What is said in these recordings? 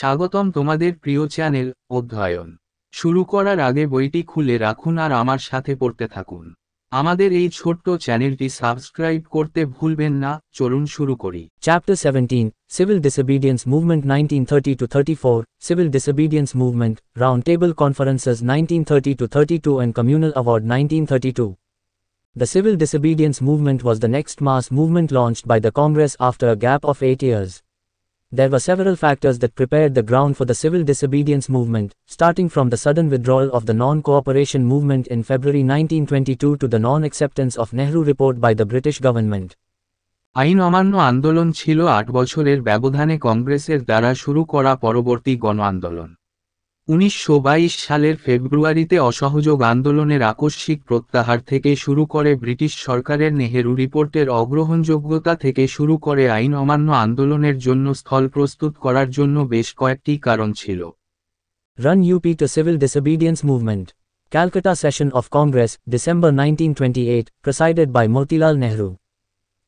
স্বাগতম তোমাদের প্রিয় চ্যানেল অধ্যয়ন শুরু করার আগে বইটি খুলে রাখুন আর আমার সাথে পড়তে থাকুন আমাদের এই ছোট্ট চ্যানেলটি সাবস্ক্রাইব করতে ভুলবেন না চলুন শুরু করি chapter seventeen civil disobedience movement nineteen thirty two thirty four civil disobedience movement round table conferences nineteen thirty two thirty two and communal award nineteen thirty two The civil disobedience movement was the next mass movement launched by the Congress after a gap of eight years. There were several factors that prepared the ground for the civil disobedience movement, starting from the sudden withdrawal of the non-cooperation movement in February 1922 to the non-acceptance of Nehru report by the British government. আইন অমান্য আন্দোলন ছিল আট বছরের ব্যবধানে কংগ্রেসের দ্বারা শুরু করা পরবর্তী গণ আন্দোলন উনিশশো সালের ফেব্রুয়ারিতে অসহযোগ আন্দোলনের আকস্মিক প্রত্যাহার থেকে শুরু করে ব্রিটিশ সরকারের নেহেরু রিপোর্টের অগ্রহণযোগ্যতা থেকে শুরু করে আইন অমান্য আন্দোলনের জন্য স্থল প্রস্তুত করার জন্য বেশ কয়েকটি কারণ ছিল run up to civil disobedience movement Calcutta session of Congress December nineteen twenty eight presided by Motilal Nehru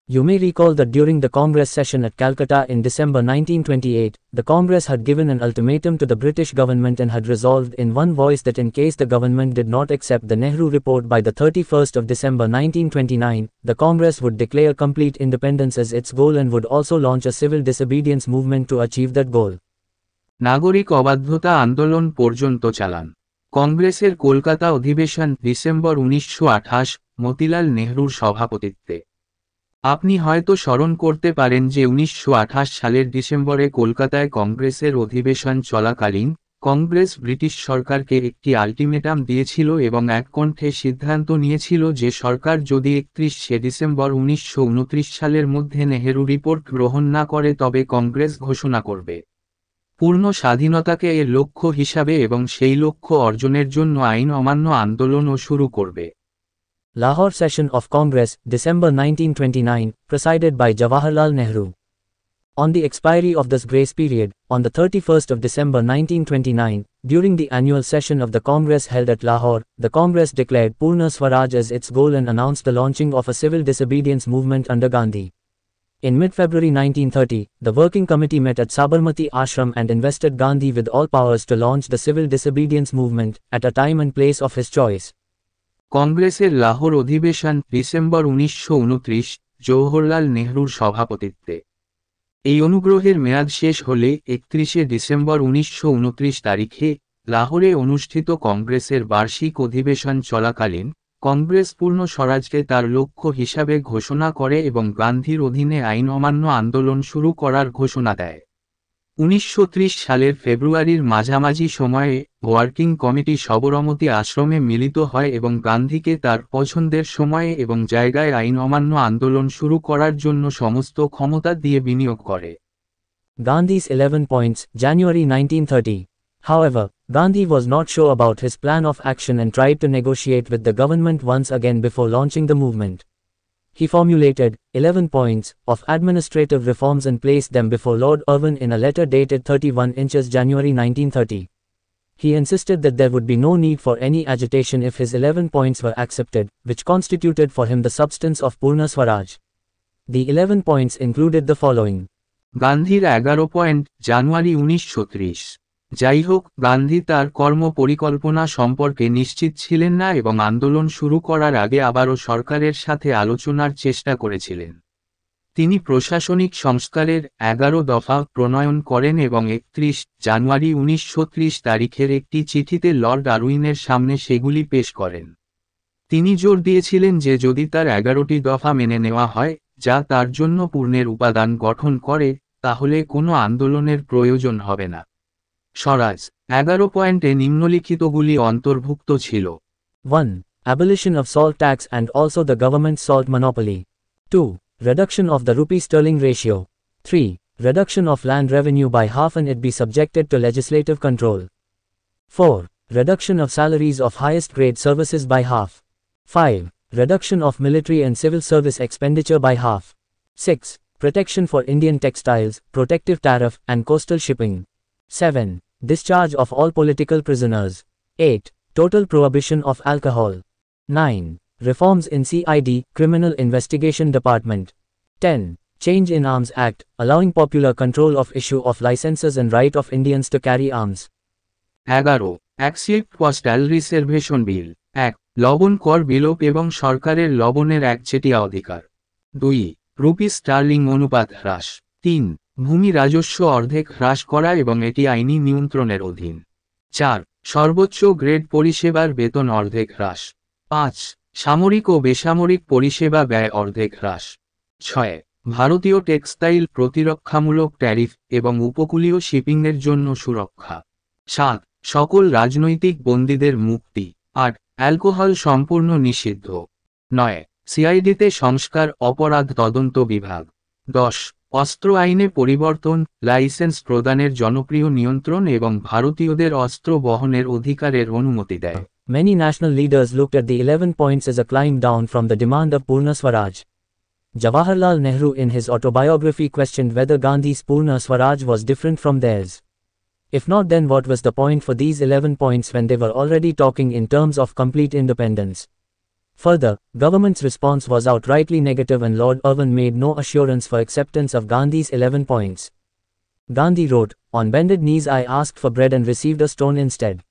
You may recall that during the Congress session at Calcutta in December 1928, the Congress had given an ultimatum to the British government and had resolved in one voice that in case the government did not accept the Nehru report by the 31st of December 1929, the Congress would declare complete independence as its goal and would also launch a civil disobedience movement to achieve that goal. নাগরিক অবাধ্যতা আন্দোলন পর্যন্ত চালান কংগ্রেসের কলকাতা অধিবেশন December উনিশশো মতিলাল নেহরুর সভাপতিত্বে আপনি হয়তো স্মরণ করতে পারেন যে উনিশশো সালের ডিসেম্বরে কলকাতায় কংগ্রেসের অধিবেশন চলাকালীন কংগ্রেস ব্রিটিশ সরকারকে একটি আলটিমেটাম দিয়েছিল এবং এককণ্ঠে সিদ্ধান্ত নিয়েছিল যে সরকার যদি একত্রিশে ডিসেম্বর উনিশশো সালের মধ্যে নেহেরু রিপোর্ট গ্রহণ না করে তবে কংগ্রেস ঘোষণা করবে পূর্ণ স্বাধীনতাকে এর লক্ষ্য হিসাবে এবং সেই লক্ষ্য অর্জনের জন্য আইন অমান্য আন্দোলনও শুরু করবে Lahore session of Congress, December 1929, presided by Jawaharlal Nehru. On the expiry of this grace period, on the 31st of December 1929, during the annual session of the Congress held at Lahore, the Congress declared Purna Swaraj as its goal and announced the launching of a civil disobedience movement under Gandhi. In mid-February 1930, the Working Committee met at Sabarmati Ashram and invested Gandhi with all powers to launch the civil disobedience movement, at a time and place of his choice. কংগ্রেসের লাহোর অধিবেশন December উনিশশো জওহরলাল নেহরুর সভাপতিত্বে এই অনুগ্রহের মেয়াদ শেষ হলে একত্রিশে ডিসেম্বর উনিশশো তারিখে লাহোরে অনুষ্ঠিত কংগ্রেসের বার্ষিক অধিবেশন চলাকালীন কংগ্রেস পূর্ণ স্বরাজকে তার লক্ষ্য হিসাবে ঘোষণা করে এবং গান্ধীর অধীনে আইন অমান্য আন্দোলন শুরু করার ঘোষণা দেয় উনিশশো সালের ফেব্রুয়ারির মাঝামাঝি সময়ে ওয়ার্কিং কমিটি সবরমতি আশ্রমে মিলিত হয় এবং গান্ধীকে তার পছন্দের সময়ে এবং জায়গায় আইন অমান্য আন্দোলন শুরু করার জন্য সমস্ত ক্ষমতা দিয়ে বিনিয়োগ করে Gandhi's eleven points January nineteen thirty however Gandhi was not show about his plan of action and try to negotiate with the government once again before launching the movement He formulated 11 points of administrative reforms and placed them before Lord Irwin in a letter dated 31 inches January 1930. He insisted that there would be no need for any agitation if his 11 points were accepted, which constituted for him the substance of Purna Swaraj. The 11 points included the following. Gandhi এগারো Point, January উনিশশো যাই হোক গান্ধী তার কর্ম পরিকল্পনা সম্পর্কে নিশ্চিত ছিলেন না এবং আন্দোলন শুরু করার আগে আবারও সরকারের সাথে আলোচনার চেষ্টা করেছিলেন তিনি প্রশাসনিক সংস্কারের এগারো দফা প্রণয়ন করেন এবং একত্রিশ জানুয়ারি উনিশশো তারিখের একটি চিঠিতে লর্ড আরউইনের সামনে সেগুলি পেশ করেন তিনি জোর দিয়েছিলেন যে যদি তার এগারোটি দফা মেনে নেওয়া হয় যা তার জন্য পূর্ণের উপাদান গঠন করে তাহলে কোনো আন্দোলনের প্রয়োজন হবে না স্বরাজ এগারো পয়েন্টে নিম্নলিখিতগুলি অন্তর্ভুক্ত ছিল one Abolition of salt tax and also the government salt monopoly. 2. Reduction of the rupee sterling ratio. 3. Reduction of land revenue by half and it be subjected to legislative control. 4. Reduction of salaries of highest grade services by half. 5. Reduction of military and civil service expenditure by half. 6. Protection for Indian textiles, protective tariff, and coastal shipping. 7. Discharge of all political prisoners. 8. Total prohibition of alcohol. 9. Reforms in CID, Criminal Investigation Department. 10. Change in Arms Act, allowing popular control of issue of licenses and right of Indians to carry arms. 11. Accept coastal reservation bill এক লবণ কর Sharkare এবং সরকারের লবণের একচেটিয়া অধিকার 2. Rupees sterling Onupat rash. Three. ভূমি রাজস্ব অর্ধেক হ্রাস করা এবং এটি আইনি নিয়ন্ত্রণের অধীন চার সর্বোচ্চ গ্রেড পরিষেবার বেতন অর্ধেক হ্রাস পাঁচ সামরিক ও বেসামরিক পরিষেবা ব্যয় অর্ধেক হ্রাস ছয় ভারতীয় টেক্সটাইল প্রতিরক্ষামূলক ট্যারিফ এবং উপকূলীয় শিপিংয়ের জন্য সুরক্ষা সাত সকল রাজনৈতিক বন্দীদের মুক্তি আট অ্যালকোহল সম্পূর্ণ নিষিদ্ধ নয় সিআইডিতে সংস্কার অপরাধ তদন্ত বিভাগ দশ অস্ত্র আইনে পরিবর্তন লাইসেন্স প্রদানের জনপ্রিয় নিয়ন্ত্রণ এবং ভারতীয়দের অস্ত্র বহনের অধিকারের অনুমতি দেয় Many national leaders looked at the 11 points as a climb down from the demand of Purna Swaraj. Jawaharlal Nehru in his autobiography questioned whether Gandhi's Purna Swaraj was different from theirs. If not then what was the point for these 11 points when they were already talking in terms of complete independence? Further, government's response was outrightly negative and Lord Irwin made no assurance for acceptance of Gandhi's 11 points. Gandhi wrote, On bended knees I asked for bread and received a stone instead.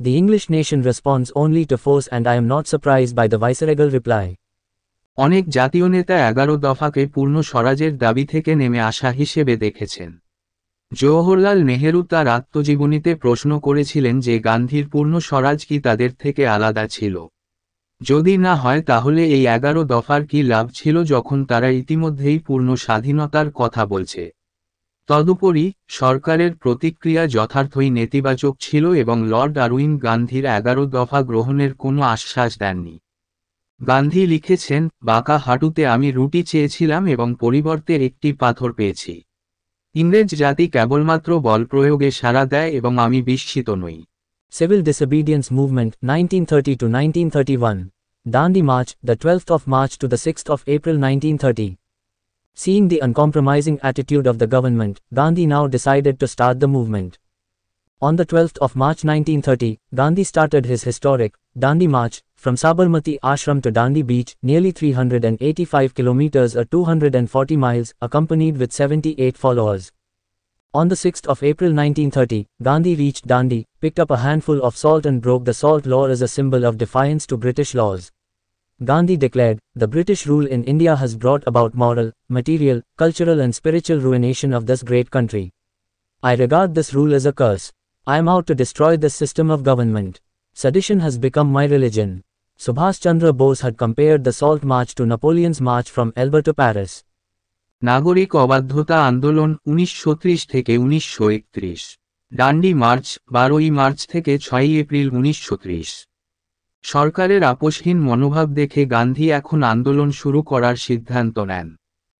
The English nation responds only to force and I am not surprised by the viceregal reply. অনেক জাতীয় নেতা এগারো দফাকে পূর্ণ স্বরাজের দাবি থেকে নেমে আসা হিসেবে দেখেছেন জওহরলাল নেহেরু তার আত্মজীবনীতে প্রশ্ন করেছিলেন যে গান্ধীর পূর্ণ স্বরাজ কি তাদের থেকে আলাদা ছিল যদি না হয় তাহলে এই এগারো দফার কি লাভ ছিল যখন তারা ইতিমধ্যেই পূর্ণ স্বাধীনতার কথা বলছে তদুপরি সরকারের প্রতিক্রিয়া যথার্থই নেতিবাচক ছিল এবং লর্ড আরউইন গান্ধীর এগারো দফা গ্রহণের কোনো আশ্বাস দেননি গান্ধী লিখেছেন বাঁকা হাঁটুতে আমি রুটি চেয়েছিলাম এবং পরিবর্তে একটি পাথর পেয়েছি ইংরেজ জাতি কেবলমাত্র বল প্রয়োগে সাড়া দেয় এবং আমি বিস্মিত নই Civil Disobedience Movement 1930 to 1931 Dandi March the 12th of March to the 6th of April 1930 Seeing the uncompromising attitude of the government Gandhi now decided to start the movement On the 12th of March 1930 Gandhi started his historic Dandi March from Sabarmati Ashram to Dandi Beach nearly 385 kilometers or 240 miles accompanied with 78 followers on the 6th of April 1930, Gandhi reached Dandi, picked up a handful of salt and broke the salt law as a symbol of defiance to British laws. Gandhi declared, the British rule in India has brought about moral, material, cultural and spiritual ruination of this great country. I regard this rule as a curse. I am out to destroy this system of government. Sedition has become my religion. Subhas Chandra Bose had compared the Salt March to Napoleon's march from Elba to Paris. নাগরিক অবাধ্যতা আন্দোলন উনিশশো থেকে উনিশশো ডান্ডি March বারোই March থেকে ছয়ই April উনিশশো সরকারের আপোষহীন মনোভাব দেখে গান্ধী এখন আন্দোলন শুরু করার সিদ্ধান্ত নেন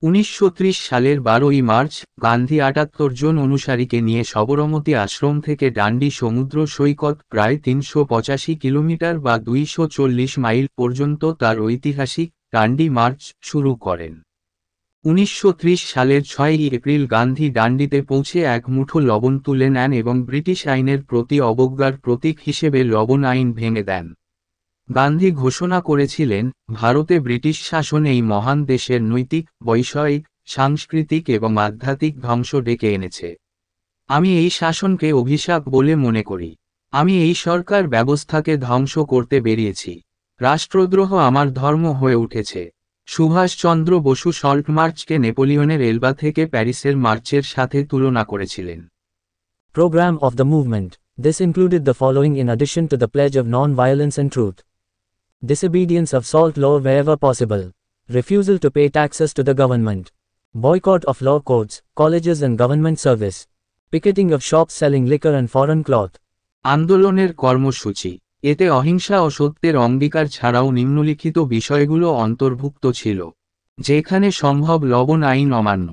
উনিশশো সালের বারোই মার্চ গান্ধী আটাত্তর জন অনুসারীকে নিয়ে সবরমতি আশ্রম থেকে ডান্ডি সমুদ্র সৈকত প্রায় তিনশো কিলোমিটার বা দুইশো মাইল পর্যন্ত তার ঐতিহাসিক ডান্ডি মার্চ শুরু করেন উনিশশো সালের ছয়ই এপ্রিল গান্ধী ডান্ডিতে পৌঁছে এক মুঠো লবণ তুলে নেন এবং ব্রিটিশ আইনের প্রতি অবজ্ঞার প্রতীক হিসেবে লবণ আইন ভেঙে দেন গান্ধী ঘোষণা করেছিলেন ভারতে ব্রিটিশ শাসন এই মহান দেশের নৈতিক বৈষয়িক সাংস্কৃতিক এবং আধ্যাত্মিক ধ্বংস ডেকে এনেছে আমি এই শাসনকে অভিশাপ বলে মনে করি আমি এই সরকার ব্যবস্থাকে ধ্বংস করতে বেরিয়েছি রাষ্ট্রদ্রোহ আমার ধর্ম হয়ে উঠেছে সুভাষচন্দ্র বসু সল্ট মার্চকে নেপোলিয়নের এলবা থেকে প্যারিসের মার্চের সাথে তুলনা করেছিলেন programme of the movement this included the following in addition to the pledge of non violence and truth disobedience of salt law wherever possible refusal to pay taxes to the government boycott of law courts colleges and government service picketing of shops selling liquor and foreign cloth আন্দোলনের কর্মসূচি এতে অহিংসা ও সত্যের অঙ্গীকার ছাড়াও নিম্নলিখিত বিষয়গুলো অন্তর্ভুক্ত ছিল যেখানে সম্ভব লবণ আইন অমান্য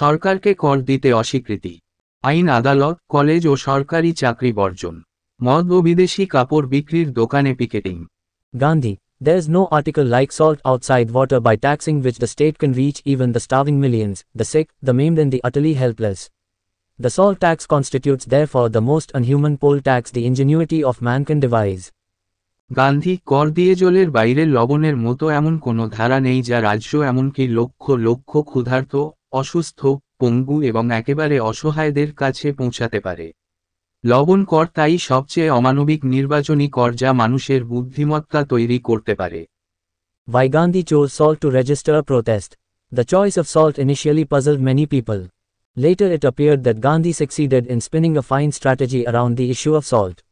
সরকারকে কর দিতে অস্বীকৃতি আইন আদালত কলেজ ও সরকারি চাকরি বর্জন মদ ও বিদেশি কাপড় বিক্রির দোকানে picketing Gandhi there is no article like salt outside water by taxing which the state can reach even the starving millions the sick the maimed then the utterly helpless The salt tax constitutes therefore the most unhuman poll tax the ingenuity of man can devise. Gandhi কর দিয়ে জলের বাইরে লবণের মতো এমন কোন ধারা নেই যা রাজ্য এমনকি লক্ষ লক্ষ ক্ষুধার্ত অসুস্থ পঙ্গু এবং একেবারে অসহায়দের কাছে পৌঁছাতে পারে লবণ কর তাই সবচেয়ে অমানবিক নির্বাচনী কর যা মানুষের বুদ্ধিমত্তা তৈরি করতে পারে ভাই Gandhi chose salt to register protest the choice of salt initially puzzle many people Later it appeared that Gandhi succeeded in spinning a fine strategy around the issue of salt.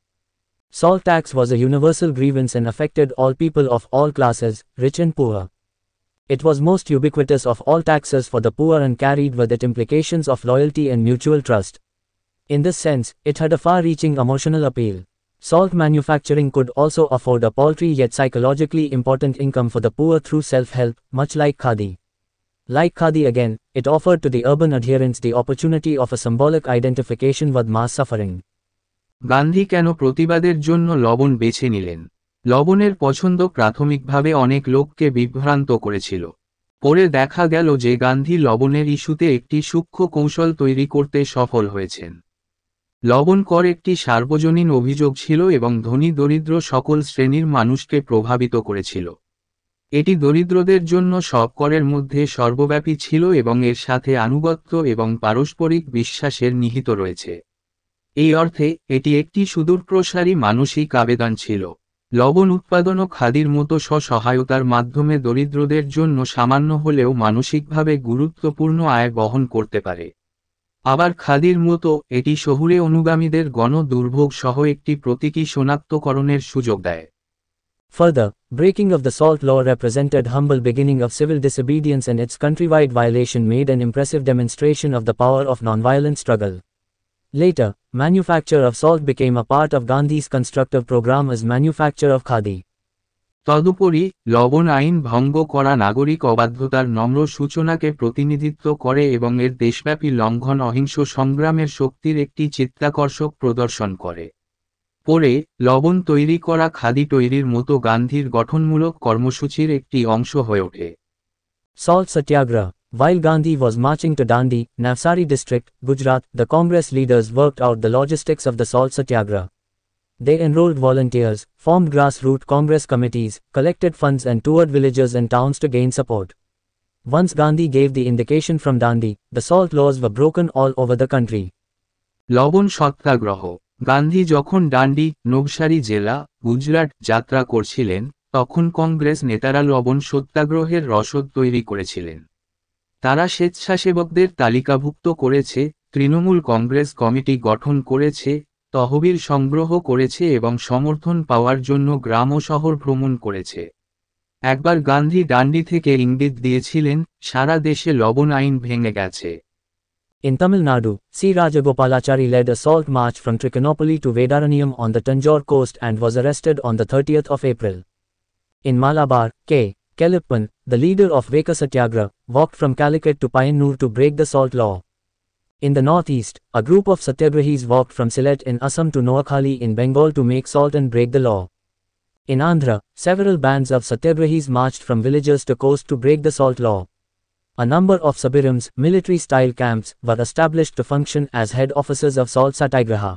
Salt tax was a universal grievance and affected all people of all classes, rich and poor. It was most ubiquitous of all taxes for the poor and carried with it implications of loyalty and mutual trust. In this sense, it had a far-reaching emotional appeal. Salt manufacturing could also afford a paltry yet psychologically important income for the poor through self-help, much like khadi. Like Khadi again, it offered to the urban adherents the opportunity of a symbolic identification with mass suffering. Gandhi কেন প্রতিবাদের জন্য লবণ বেছে নিলেন লবণের পছন্দ প্রাথমিকভাবে অনেক লোককে বিভ্রান্ত করেছিল পরে দেখা গেল যে গান্ধী লবণের ইস্যুতে একটি সূক্ষ্ম কৌশল তৈরি করতে সফল হয়েছেন লবণ কর একটি সার্বজনীন অভিযোগ ছিল এবং ধনী দরিদ্র সকল শ্রেণীর মানুষকে প্রভাবিত করেছিল এটি দরিদ্রদের জন্য সব করের মধ্যে সর্বব্যাপী ছিল এবং এর সাথে আনুগত্য এবং পারস্পরিক বিশ্বাসের নিহিত রয়েছে এই অর্থে এটি একটি সুদূরপ্রসারী মানসিক আবেদন ছিল লবণ উৎপাদন ও খাদির মতো স্বসহায়তার মাধ্যমে দরিদ্রদের জন্য সামান্য হলেও মানসিকভাবে গুরুত্বপূর্ণ আয় বহন করতে পারে আবার খাদির মতো এটি শহুরে অনুগামীদের গণ দুর্ভোগ সহ একটি প্রতীকী শনাক্তকরণের সুযোগ দেয় Further, breaking of the salt law represented humble beginning of civil disobedience and its countrywide violation made an impressive demonstration of the power of nonviolent struggle. Later, manufacture of salt became a part of Gandhi's constructive program as manufacture of khadi. তদুপরি লবণ আইন ভঙ্গ করা নাগরিক অবাধ্যতার নম্র সূচনাকে প্রতিনিধিত্ব করে এবং এর দেশব্যাপী লঙ্ঘন অহিংস সংগ্রামের শক্তির একটি চিত্তাকর্ষক প্রদর্শন করে করে লবণ তৈরি করা খাদি তৈরির মতো গান্ধীর গঠনমূলক কর্মসূচির একটি অংশ হয়ে ওঠে Salt Satyagrah. While Gandhi was marching to Dandi, Navsari district, Gujarat, the Congress leaders worked out the logistics of the salt satyagrah. They enrolled volunteers, formed grassroots Congress committees, collected funds and toured villages and towns to gain support. Once Gandhi gave the indication from Dandi, the salt laws were broken all over the country. লবণ সত্যাগ্রহ গান্ধী যখন ডান্ডি নবসারী জেলা গুজরাট যাত্রা করছিলেন তখন কংগ্রেস নেতারা লবণ সত্যাগ্রহের রসদ তৈরি করেছিলেন তারা স্বেচ্ছাসেবকদের তালিকাভুক্ত করেছে তৃণমূল কংগ্রেস কমিটি গঠন করেছে তহবিল সংগ্রহ করেছে এবং সমর্থন পাওয়ার জন্য গ্রাম ও শহর ভ্রমণ করেছে একবার গান্ধী ডান্ডি থেকে ইঙ্গিত দিয়েছিলেন সারা দেশে লবণ আইন ভেঙে গেছে In Tamil Nadu, C. Rajagopalachari led a salt march from Trichinopoly to Vedaraniam on the Tanjore coast and was arrested on the 30th of April. In Malabar, K. Kelippan, the leader of Veka Satyagraha, walked from Calicut to Payanur to break the salt law. In the northeast, a group of Satyagrahis walked from Sylhet in Assam to Noakhali in Bengal to make salt and break the law. In Andhra, several bands of Satyagrahis marched from villages to coast to break the salt law. A number of sabirams, military-style camps, were established to function as head offices of Salt Satyagraha.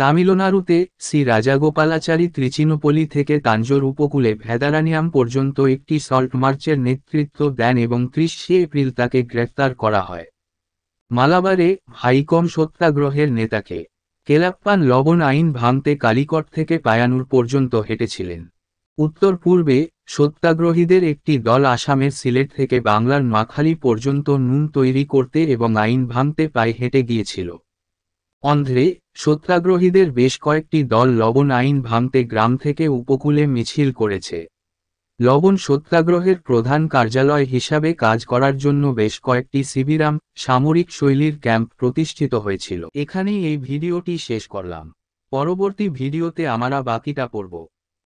তামিলনাড়ুতে শ্রী রাজাগোপালাচারী ত্রিচিনোপলি থেকে তাঞ্জোর উপকূলে ভেদারানিয়াম পর্যন্ত একটি salt মার্চের নেতৃত্ব দেন এবং ত্রিশে April তাকে গ্রেফতার করা হয় মালাবারে হাইকম সত্যাগ্রহের নেতাকে কেলাপ্পান লবণ আইন ভাঙতে কালিকট থেকে পায়ানুর পর্যন্ত হেঁটেছিলেন উত্তর পূর্বে সত্যাগ্রহীদের একটি দল আসামের সিলেট থেকে বাংলার মাখালি পর্যন্ত নুন তৈরি করতে এবং আইন ভাঙতে প্রায় হেঁটে গিয়েছিল অন্ধ্রে সত্যাগ্রহীদের বেশ কয়েকটি দল লবণ আইন ভাঙতে গ্রাম থেকে উপকূলে মিছিল করেছে লবণ সত্যাগ্রহের প্রধান কার্যালয় হিসাবে কাজ করার জন্য বেশ কয়েকটি সিবিরাম সামরিক শৈলীর ক্যাম্প প্রতিষ্ঠিত হয়েছিল এখানেই এই ভিডিওটি শেষ করলাম পরবর্তী ভিডিওতে আমরা বাকিটা পড়ব